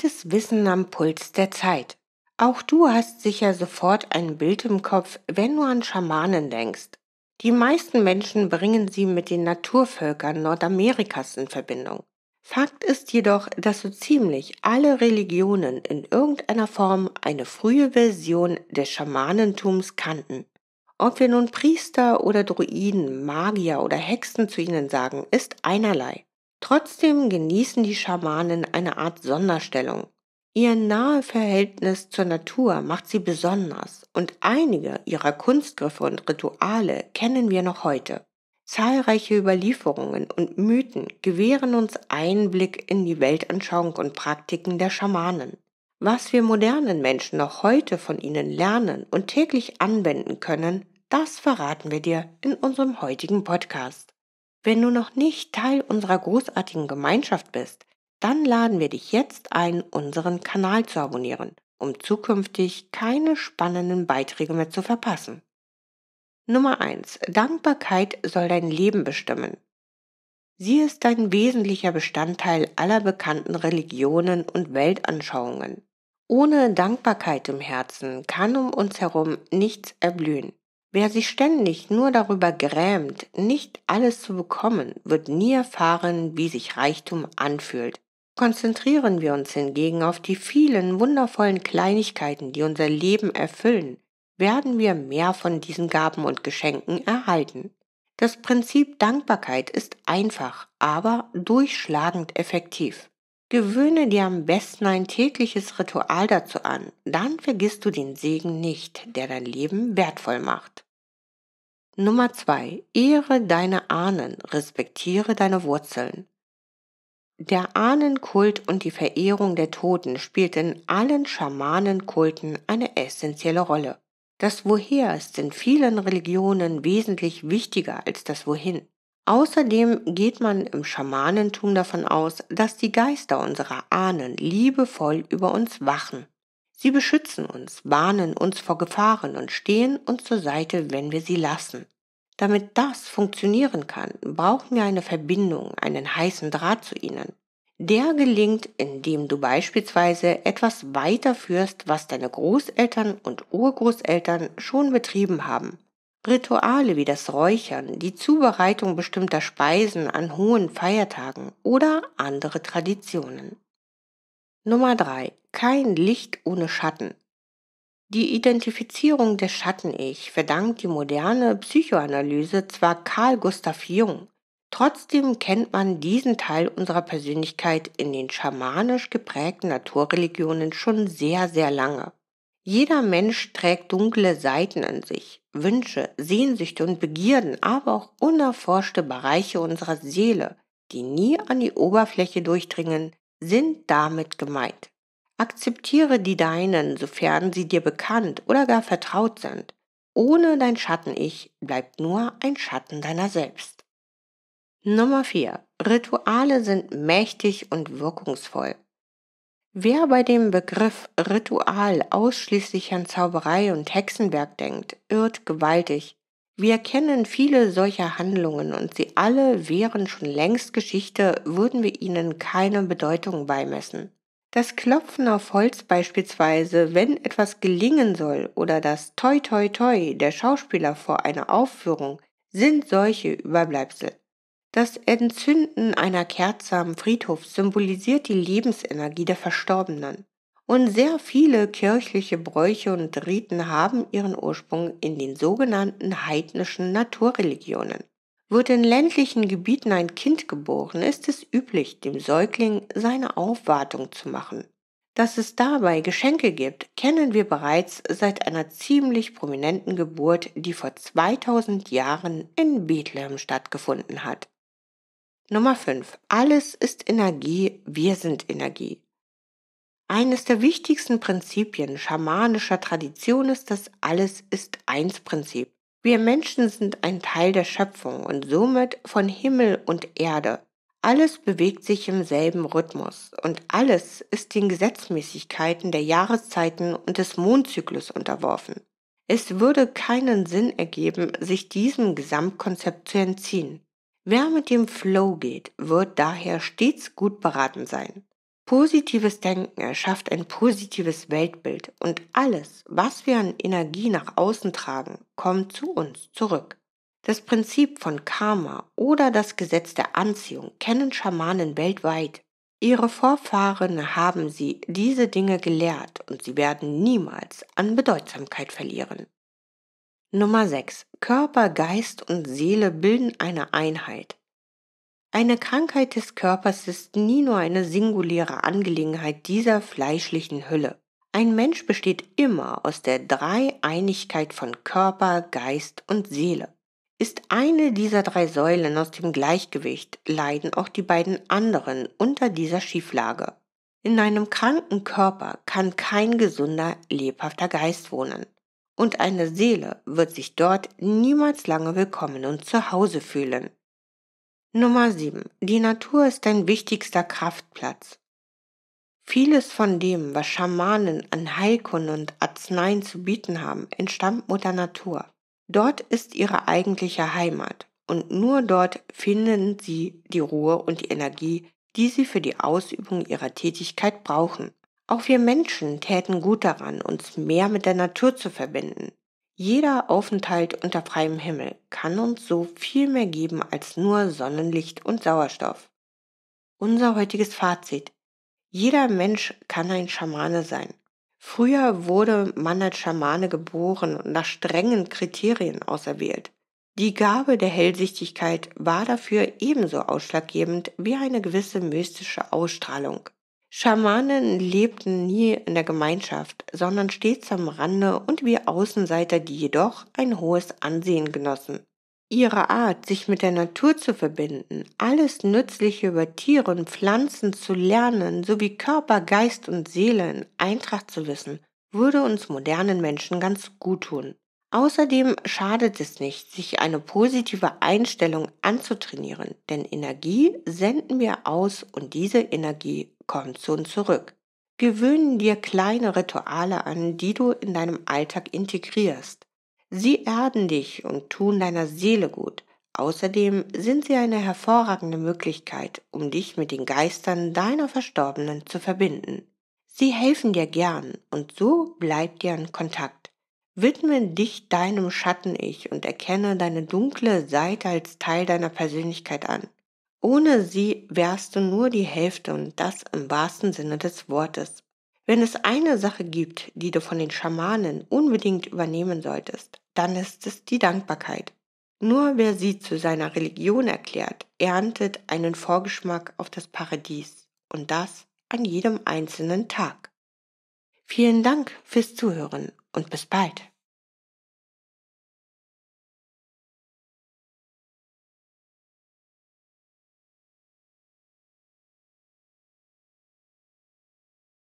Altes Wissen am Puls der Zeit. Auch du hast sicher sofort ein Bild im Kopf, wenn du an Schamanen denkst. Die meisten Menschen bringen sie mit den Naturvölkern Nordamerikas in Verbindung. Fakt ist jedoch, dass so ziemlich alle Religionen in irgendeiner Form eine frühe Version des Schamanentums kannten. Ob wir nun Priester oder Druiden, Magier oder Hexen zu ihnen sagen, ist einerlei. Trotzdem genießen die Schamanen eine Art Sonderstellung. Ihr nahe Verhältnis zur Natur macht sie besonders und einige ihrer Kunstgriffe und Rituale kennen wir noch heute. Zahlreiche Überlieferungen und Mythen gewähren uns Einblick in die Weltanschauung und Praktiken der Schamanen. Was wir modernen Menschen noch heute von ihnen lernen und täglich anwenden können, das verraten wir dir in unserem heutigen Podcast. Wenn du noch nicht Teil unserer großartigen Gemeinschaft bist, dann laden wir dich jetzt ein, unseren Kanal zu abonnieren, um zukünftig keine spannenden Beiträge mehr zu verpassen. Nummer 1. Dankbarkeit soll dein Leben bestimmen. Sie ist ein wesentlicher Bestandteil aller bekannten Religionen und Weltanschauungen. Ohne Dankbarkeit im Herzen kann um uns herum nichts erblühen. Wer sich ständig nur darüber grämt, nicht alles zu bekommen, wird nie erfahren, wie sich Reichtum anfühlt. Konzentrieren wir uns hingegen auf die vielen wundervollen Kleinigkeiten, die unser Leben erfüllen, werden wir mehr von diesen Gaben und Geschenken erhalten. Das Prinzip Dankbarkeit ist einfach, aber durchschlagend effektiv. Gewöhne dir am besten ein tägliches Ritual dazu an, dann vergisst du den Segen nicht, der dein Leben wertvoll macht. Nummer zwei: Ehre deine Ahnen, respektiere deine Wurzeln. Der Ahnenkult und die Verehrung der Toten spielt in allen Schamanenkulten eine essentielle Rolle. Das Woher ist in vielen Religionen wesentlich wichtiger als das Wohin. Außerdem geht man im Schamanentum davon aus, dass die Geister unserer Ahnen liebevoll über uns wachen. Sie beschützen uns, warnen uns vor Gefahren und stehen uns zur Seite, wenn wir sie lassen. Damit das funktionieren kann, brauchen wir eine Verbindung, einen heißen Draht zu ihnen. Der gelingt, indem du beispielsweise etwas weiterführst, was deine Großeltern und Urgroßeltern schon betrieben haben Rituale wie das Räuchern, die Zubereitung bestimmter Speisen an hohen Feiertagen oder andere Traditionen. Nummer drei: Kein Licht ohne Schatten. Die Identifizierung des Schatten-Ich verdankt die moderne Psychoanalyse zwar Karl Gustav Jung, trotzdem kennt man diesen Teil unserer Persönlichkeit in den schamanisch geprägten Naturreligionen schon sehr, sehr lange. Jeder Mensch trägt dunkle Seiten an sich, Wünsche, Sehnsüchte und Begierden, aber auch unerforschte Bereiche unserer Seele, die nie an die Oberfläche durchdringen, sind damit gemeint. Akzeptiere die deinen, sofern sie dir bekannt oder gar vertraut sind. Ohne dein Schatten-Ich bleibt nur ein Schatten deiner selbst. Nummer 4. Rituale sind mächtig und wirkungsvoll. Wer bei dem Begriff Ritual ausschließlich an Zauberei und Hexenwerk denkt, irrt gewaltig. Wir kennen viele solcher Handlungen und sie alle wären schon längst Geschichte, würden wir ihnen keine Bedeutung beimessen. Das Klopfen auf Holz beispielsweise, wenn etwas gelingen soll, oder das Toi Toi Toi der Schauspieler vor einer Aufführung, sind solche Überbleibsel. Das Entzünden einer Kerze am Friedhof symbolisiert die Lebensenergie der Verstorbenen. Und sehr viele kirchliche Bräuche und Riten haben ihren Ursprung in den sogenannten heidnischen Naturreligionen. Wird in ländlichen Gebieten ein Kind geboren, ist es üblich, dem Säugling seine Aufwartung zu machen. Dass es dabei Geschenke gibt, kennen wir bereits seit einer ziemlich prominenten Geburt, die vor 2000 Jahren in Bethlehem stattgefunden hat. Nummer 5. Alles ist Energie, wir sind Energie. Eines der wichtigsten Prinzipien schamanischer Tradition ist das Alles ist eins Prinzip. Wir Menschen sind ein Teil der Schöpfung und somit von Himmel und Erde. Alles bewegt sich im selben Rhythmus und alles ist den Gesetzmäßigkeiten der Jahreszeiten und des Mondzyklus unterworfen. Es würde keinen Sinn ergeben, sich diesem Gesamtkonzept zu entziehen. Wer mit dem Flow geht, wird daher stets gut beraten sein. Positives Denken erschafft ein positives Weltbild und alles, was wir an Energie nach außen tragen, kommt zu uns zurück. Das Prinzip von Karma oder das Gesetz der Anziehung kennen Schamanen weltweit. Ihre Vorfahren haben sie diese Dinge gelehrt und sie werden niemals an Bedeutsamkeit verlieren. Nummer 6. Körper, Geist und Seele bilden eine Einheit. Eine Krankheit des Körpers ist nie nur eine singuläre Angelegenheit dieser fleischlichen Hülle. Ein Mensch besteht immer aus der Dreieinigkeit von Körper, Geist und Seele. Ist eine dieser drei Säulen aus dem Gleichgewicht, leiden auch die beiden anderen unter dieser Schieflage. In einem kranken Körper kann kein gesunder, lebhafter Geist wohnen und eine Seele wird sich dort niemals lange willkommen und zu Hause fühlen. Nummer 7. Die Natur ist dein wichtigster Kraftplatz. Vieles von dem, was Schamanen an Heilkunde und Arzneien zu bieten haben, entstammt Mutter Natur. Dort ist ihre eigentliche Heimat und nur dort finden sie die Ruhe und die Energie, die sie für die Ausübung ihrer Tätigkeit brauchen. Auch wir Menschen täten gut daran, uns mehr mit der Natur zu verbinden. Jeder Aufenthalt unter freiem Himmel kann uns so viel mehr geben als nur Sonnenlicht und Sauerstoff. Unser heutiges Fazit. Jeder Mensch kann ein Schamane sein. Früher wurde man als Schamane geboren und nach strengen Kriterien auserwählt. Die Gabe der Hellsichtigkeit war dafür ebenso ausschlaggebend wie eine gewisse mystische Ausstrahlung. Schamanen lebten nie in der Gemeinschaft, sondern stets am Rande und wie Außenseiter, die jedoch ein hohes Ansehen genossen. Ihre Art, sich mit der Natur zu verbinden, alles Nützliche über Tiere und Pflanzen zu lernen, sowie Körper, Geist und Seele in Eintracht zu wissen, würde uns modernen Menschen ganz gut tun. Außerdem schadet es nicht, sich eine positive Einstellung anzutrainieren, denn Energie senden wir aus und diese Energie komm zu und zurück. Gewöhnen dir kleine Rituale an, die du in deinem Alltag integrierst. Sie erden dich und tun deiner Seele gut. Außerdem sind sie eine hervorragende Möglichkeit, um dich mit den Geistern deiner Verstorbenen zu verbinden. Sie helfen dir gern und so bleib dir in Kontakt. Widme dich deinem Schatten-Ich und erkenne deine dunkle Seite als Teil deiner Persönlichkeit an. Ohne sie wärst du nur die Hälfte und das im wahrsten Sinne des Wortes. Wenn es eine Sache gibt, die du von den Schamanen unbedingt übernehmen solltest, dann ist es die Dankbarkeit. Nur wer sie zu seiner Religion erklärt, erntet einen Vorgeschmack auf das Paradies und das an jedem einzelnen Tag. Vielen Dank fürs Zuhören und bis bald.